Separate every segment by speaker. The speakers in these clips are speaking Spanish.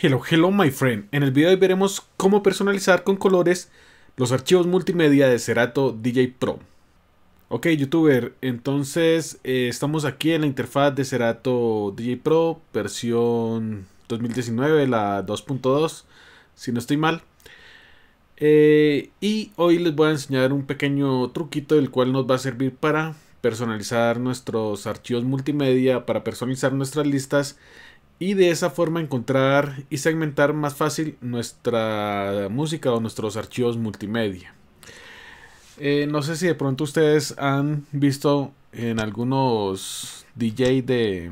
Speaker 1: Hello, hello my friend. En el video de hoy veremos cómo personalizar con colores los archivos multimedia de Serato DJ Pro. Ok, youtuber, entonces eh, estamos aquí en la interfaz de Serato DJ Pro, versión 2019, la 2.2, si no estoy mal. Eh, y hoy les voy a enseñar un pequeño truquito del cual nos va a servir para personalizar nuestros archivos multimedia, para personalizar nuestras listas y de esa forma encontrar y segmentar más fácil nuestra música o nuestros archivos multimedia. Eh, no sé si de pronto ustedes han visto en algunos DJ de,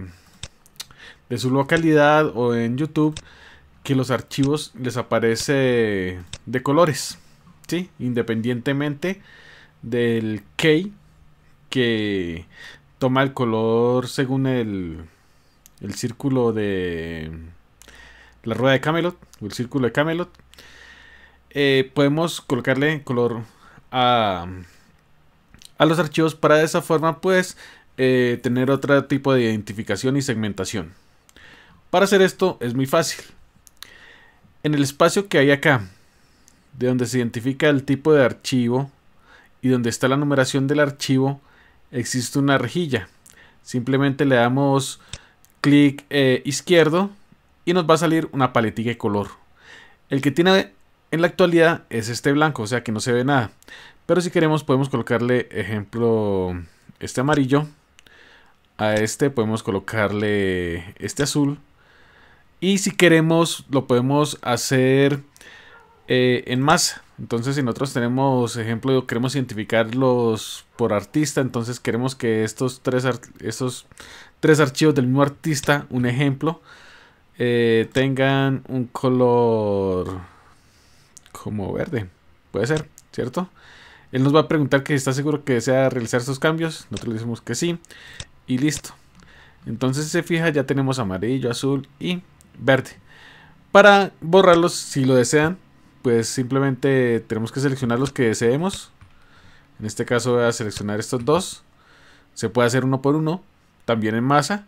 Speaker 1: de su localidad o en YouTube que los archivos les aparece de colores, independientemente del key que toma el color según el, el círculo de la rueda de Camelot o el círculo de Camelot, eh, podemos colocarle color a, los archivos para de esa forma pues eh, tener otro tipo de identificación y segmentación. Para hacer esto es muy fácil. En el espacio que hay acá, de donde se identifica el tipo de archivo y donde está la numeración del archivo, existe una rejilla. Simplemente le damos clic eh, izquierdo y nos va a salir una paletilla de color. El que tiene en la actualidad es este blanco, o sea que no se ve nada. Pero si queremos podemos colocarle, ejemplo, este amarillo. A este podemos colocarle este azul. Y si queremos lo podemos hacer eh, en masa. Entonces, si nosotros tenemos, ejemplo, queremos identificarlos por artista, entonces queremos que estos tres, tres archivos del mismo artista, un ejemplo, eh, tengan un color como verde. Puede ser, ¿cierto? Él nos va a preguntar que está seguro que desea realizar sus cambios. Nosotros le decimos que sí. Y listo. Entonces, si se fija, ya tenemos amarillo, azul y verde. Para borrarlos, si lo desean, pues simplemente tenemos que seleccionar los que deseemos. En este caso voy a seleccionar estos dos. Se puede hacer uno por uno, también en masa.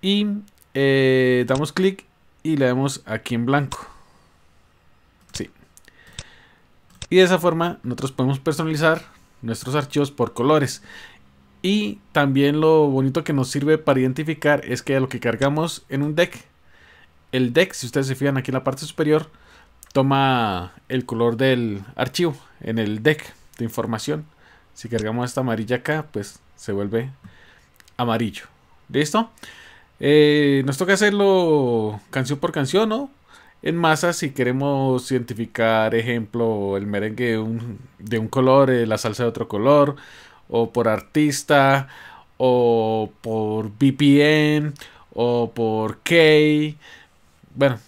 Speaker 1: Y eh, damos clic y le damos aquí en blanco. Sí. Y de esa forma nosotros podemos personalizar nuestros archivos por colores. Y también lo bonito que nos sirve para identificar es que lo que cargamos en un deck. El deck, si ustedes se fijan aquí en la parte superior, toma el color del archivo en el deck de información. Si cargamos esta amarilla acá, pues se vuelve amarillo. ¿Listo? Eh, nos toca hacerlo canción por canción, ¿no? En masa, si queremos identificar, ejemplo, el merengue de un, color, eh, la salsa de otro color, o por artista, o por vpn o por key Bueno,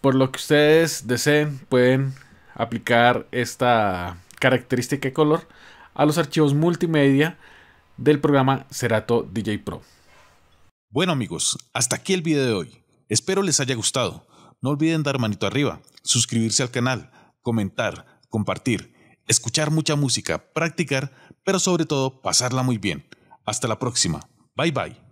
Speaker 1: por lo que ustedes deseen, pueden aplicar esta característica de color a los archivos multimedia del programa Serato DJ Pro. Bueno amigos, hasta aquí el video de hoy. Espero les haya gustado. No olviden dar manito arriba, suscribirse al canal, comentar, compartir, escuchar mucha música, practicar, pero sobre todo pasarla muy bien. Hasta la próxima. Bye bye.